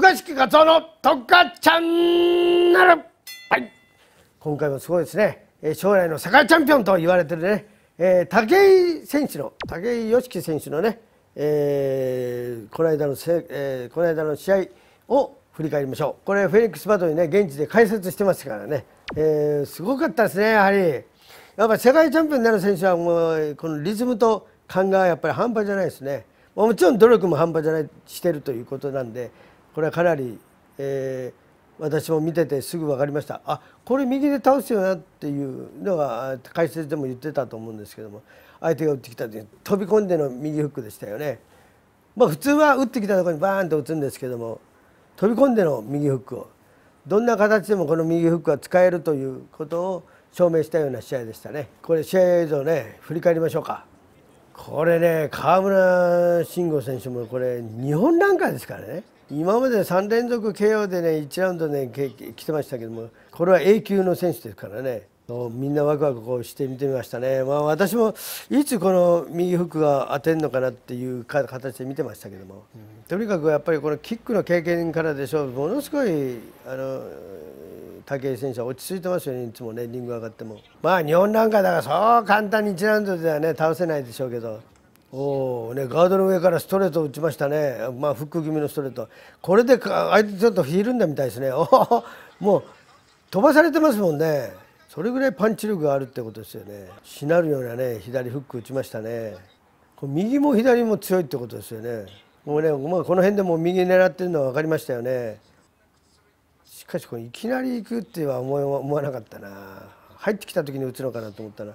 か嘉敷勝夫の特化チャンネルはい今回もすごいですね将来の世界チャンピオンと言われてるね、えー、武井選手の武井良樹選手のね、えー、この間のせ、えー、この間の試合を振り返りましょうこれフェニックスバトルにね現地で解説してましたからね、えー、すごかったですねやはりやっぱ世界チャンピオンになる選手はもうこのリズムと勘がやっぱり半端じゃないですねもちろん努力も半端じゃないしてるということなんでこれはかなり、えー、私も見ててすぐ分かりましたあこれ右で倒すよなっていうのが解説でも言ってたと思うんですけども相手が打ってきた時に飛び込んでの右フックでしたよね。まあ、普通は打ってきたところにバーンと打つんですけども飛び込んでの右フックをどんな形でもこの右フックは使えるということを証明したような試合でしたね。これ試合映像ね振り返りましょうか。これね河村慎吾選手もこれ日本ランカーですからね今まで3連続 KO でね1ラウンドね来てましたけどもこれは A 級の選手ですからねみんなワクワクこうして見てみましたね、まあ、私もいつこの右フックが当てるのかなっていう形で見てましたけども、うん、とにかくやっぱりこのキックの経験からでしょうものすごいあの武井選手は落ち着いてますよねいつもねリング上がってもまあ日本なんかだからそう簡単に1ラウンドではね倒せないでしょうけどおね、ガードの上からストレートを打ちましたね、まあ、フック気味のストレート、これで相手ちょっとひるんだみたいですね、もう飛ばされてますもんね、それぐらいパンチ力があるってことですよね、しなるようなね、左フック打ちましたね、右も左も強いってことですよね、もうね、まあ、この辺でも右狙ってるのは分かりましたよね、しかし、いきなり行くっては思わなかったな、入ってきた時に打つのかなと思ったら。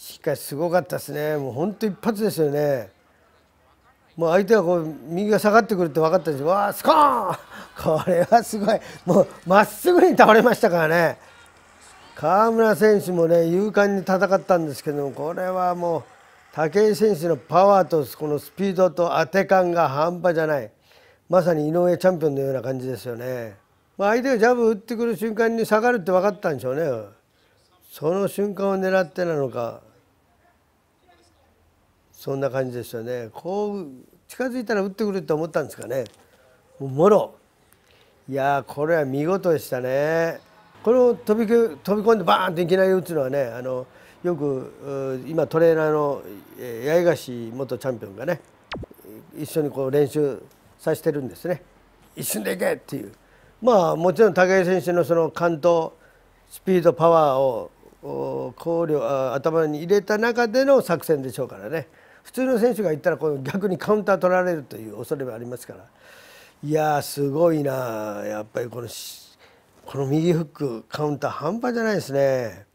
しかしすごかったですね、もう本当一発ですよね。もう相手はこう右が下がってくるって分かったんですわあ、スコーンこれはすごい、もうまっすぐに倒れましたからね、河村選手もね、勇敢に戦ったんですけども、これはもう、武井選手のパワーとこのスピードと当て感が半端じゃない、まさに井上チャンピオンのような感じですよね。ま相手がジャブ打ってくる瞬間に下がるって分かったんでしょうね、その瞬間を狙ってなのか。そんな感じでしたねこう近づいたら打ってくると思ったんですかねもろいやこれは見事でしたねこの飛び飛び込んでバーンといきなり打つのはねあのよく今トレーナーの八重樫元チャンピオンがね一緒にこう練習させてるんですね一瞬でいけっていうまあもちろん武井選手のその完投スピードパワーを考慮頭に入れた中での作戦でしょうからね。普通の選手が行ったらこの逆にカウンター取られるという恐れもありますからいやすごいなやっぱりこのこの右フックカウンター半端じゃないですね。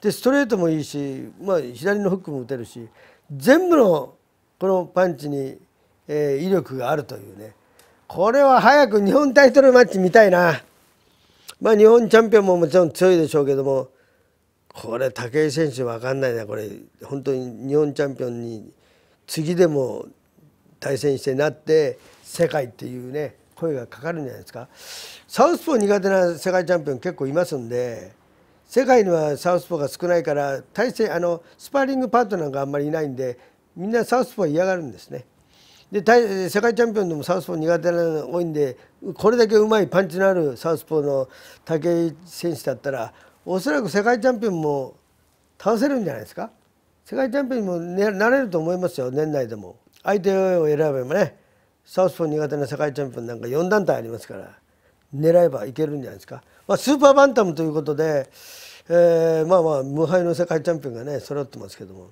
でストレートもいいし、まあ、左のフックも打てるし全部のこのパンチに、えー、威力があるというねこれは早く日本タイトルマッチ見たいな。まあ、日本チャンピオンももちろん強いでしょうけどもこれ武井選手分かんないなこれ本当に日本チャンピオンに次でも対戦してなって世界っていうね声がかかるんじゃないですかサウスポー苦手な世界チャンピオン結構いますんで世界にはサウスポーが少ないから対戦あのスパーリングパートナーがあんまりいないんでみんなサウスポー嫌がるんですね。で世界チャンピオンでもサウスポー苦手なの多いんでこれだけうまいパンチのあるサウスポーの武井選手だったらおそらく世界チャンピオンも倒せるんじゃないですか。世界チャンピオンにも、ね、なれると思いますよ年内でも相手を選べばねサウスポー苦手な世界チャンピオンなんか4団体ありますから狙えばいけるんじゃないですか、まあ、スーパーバンタムということで、えー、まあまあ無敗の世界チャンピオンがね揃ってますけども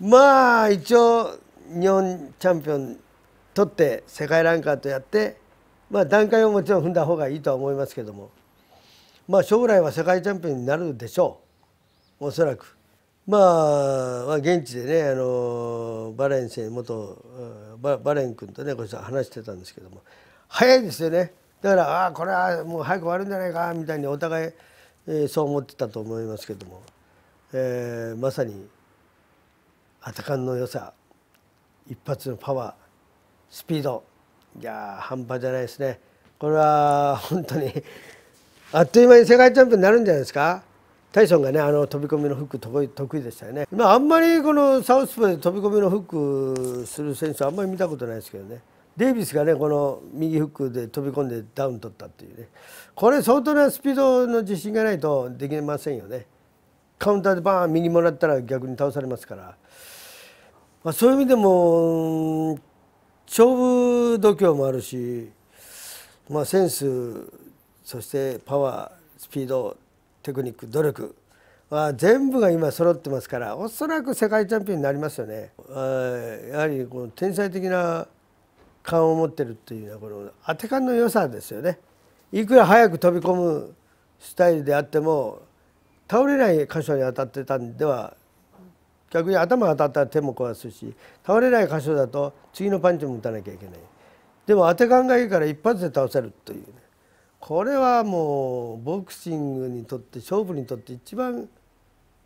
まあ一応日本チャンピオン取って世界ランカーとやってまあ段階をもちろん踏んだ方がいいとは思いますけどもまあ将来は世界チャンピオンになるでしょうおそらく。まあ、現地でねあのバレン先元ババレン君とねこ話してたんですけども早いですよねだからああこれはもう早く終わるんじゃないかみたいにお互い、えー、そう思ってたと思いますけども、えー、まさにアタカンの良さ一発のパワースピードいや半端じゃないですねこれは本当にあっという間に世界チャンピオンになるんじゃないですか。タイソンがねあの飛び込みのフック得意でしたよね、まあ、あんまりこのサウスポーで飛び込みのフックする選手はあんまり見たことないですけどねデイビスがねこの右フックで飛び込んでダウン取ったっていうねこれ相当なスピードの自信がないとできませんよねカウンターでバーン右もらったら逆に倒されますから、まあ、そういう意味でも勝負度胸もあるし、まあ、センスそしてパワースピードテクニック努力は全部が今揃ってますからおそらく世界チャンピオンになりますよね。やはりこの天才的な勘を持ってるっていうのはこの当て感の良さですよね。いくら早く飛び込むスタイルであっても倒れない箇所に当たってたんでは逆に頭が当たったら手も壊すし倒れない箇所だと次のパンチも打たなきゃいけない。でも当て感がいいから一発で倒せるというね。これはもうボクシングにとって勝負にとって一番、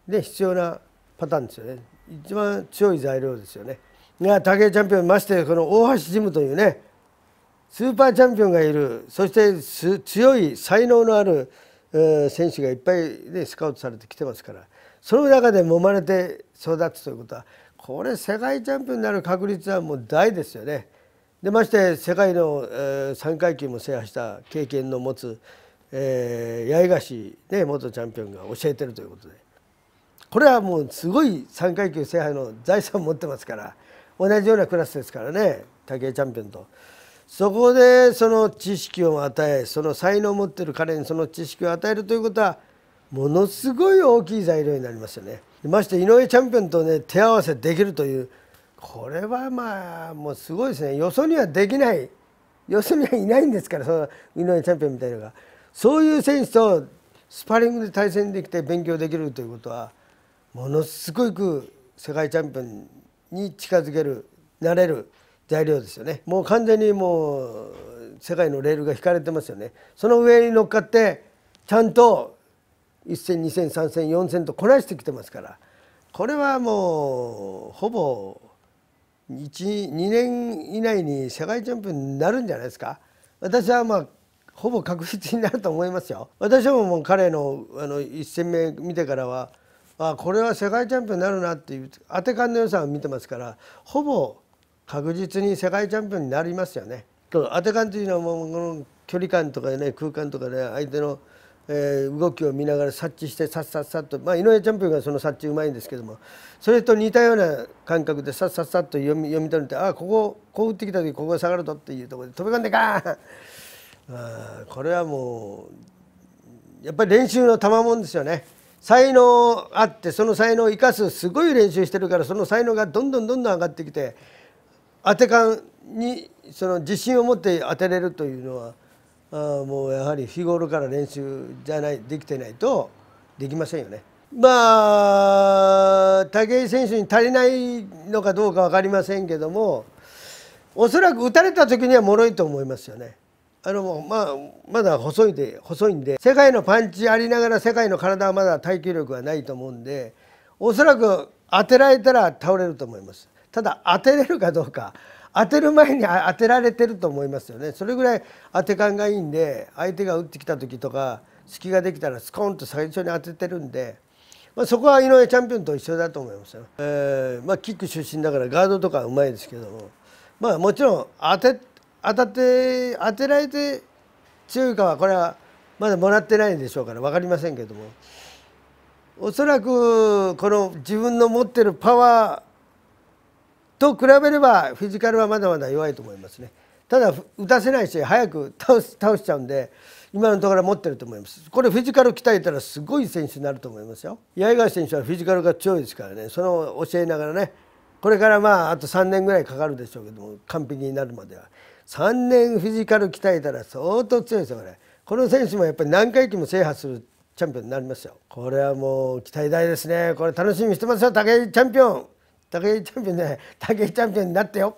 ね、必要なパターンですよね一番強い材料ですよね。が武井チャンピオンましてこの大橋ジムというねスーパーチャンピオンがいるそして強い才能のある選手がいっぱい、ね、スカウトされてきてますからその中で揉まれて育つということはこれ世界チャンピオンになる確率はもう大ですよね。でまして世界の、えー、3階級も制覇した経験の持つ、えー、八重樫、ね、元チャンピオンが教えてるということでこれはもうすごい3階級制覇の財産を持ってますから同じようなクラスですからね武井チャンピオンと。そこでその知識を与えその才能を持ってる彼にその知識を与えるということはものすごい大きい材料になりますよね。まして井上チャンピオンとね手合わせできるというこれはまあもうすごいですねよそにはできないよそにはいないんですからその井上チャンピオンみたいなのがそういう選手とスパーリングで対戦できて勉強できるということはものすごく世界チャンピオンに近づけるなれる材料ですよねもう完全にもう世界のレールが引かれてますよねその上に乗っかってちゃんと1戦2戦3戦4戦とこなしてきてますからこれはもうほぼ2年以内に世界チャンピオンになるんじゃないですか私はまあほぼ確実になると思いますよ私ももう彼のあの1戦目見てからはあこれは世界チャンピオンになるなっていう当て感の良さを見てますからほぼ確実に世界チャンピオンになりますよね。当て感というのはもうこの距離感とかね空間とかね相手のえー、動きを見ながら察知してさっさっさっと、まあ、井上チャンピオンがその察知うまいんですけどもそれと似たような感覚でさっさっさっと読み読み取るってああこここう打ってきた時ここが下がるとっていうところで飛び込んでガーンあこれはもうやっぱり練習の賜物ですよね。才能あってその才能を生かすすごい練習してるからその才能がどんどんどんどん上がってきて当て感にその自信を持って当てれるというのはあもうやはり日頃から練習じゃないできてないとできませんよね。まあ武井選手に足りないのかどうか分かりませんけどもおそらく打たれた時には脆いと思いますよね。あのまあ、まだ細いで細いんで世界のパンチありながら世界の体はまだ耐久力はないと思うんでおそらく当てられたら倒れると思います。ただ当てれるかどうか当てる前に当てられてると思いますよねそれぐらい当て感がいいんで相手が打ってきた時とか隙ができたらスコーンと最初に当ててるんで、まあ、そこは井上チャンピオンと一緒だと思いますよ、えーまあ、キック出身だからガードとかうまいですけども、まあ、もちろん当て当たって当てられて強いかはこれはまだもらってないんでしょうから分かりませんけどもおそらくこの自分の持ってるパワーと比べればフィジカルはまだまだ弱いと思いますねただ打たせないし早く倒し倒しちゃうんで今のところ持ってると思いますこれフィジカル鍛えたらすごい選手になると思いますよ八重樫選手はフィジカルが強いですからねその教えながらねこれからまああと3年ぐらいかかるでしょうけども完璧になるまでは3年フィジカル鍛えたら相当強いですよこれこの選手もやっぱり何回きも制覇するチャンピオンになりますよこれはもう期待大ですねこれ楽しみにしてますよ武井チャンピオン高木チャンピオンで、高木チャンピオンになってよ。